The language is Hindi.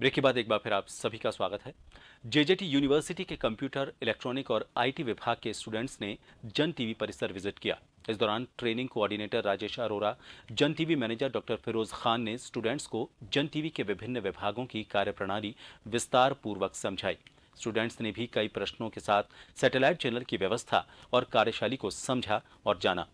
ब्रेक के बाद एक बार फिर आप सभी का स्वागत है जेजेटी यूनिवर्सिटी के कंप्यूटर इलेक्ट्रॉनिक और आईटी विभाग के स्टूडेंट्स ने जन टीवी परिसर विजिट किया इस दौरान training coordinator Rajesh Arora Jan TV manager doctor Firoz Khan ने स्टूडेंट्स को जन टीवी के विभिन्न विभागों की कार्यप्रणाली विस्तार पूर्वक समझाई स्टूडेंट्स ने भी कई प्रश्नों के साथ सैटेलाइट चैनल की व्यवस्था और कार्यशैली को समझा और जाना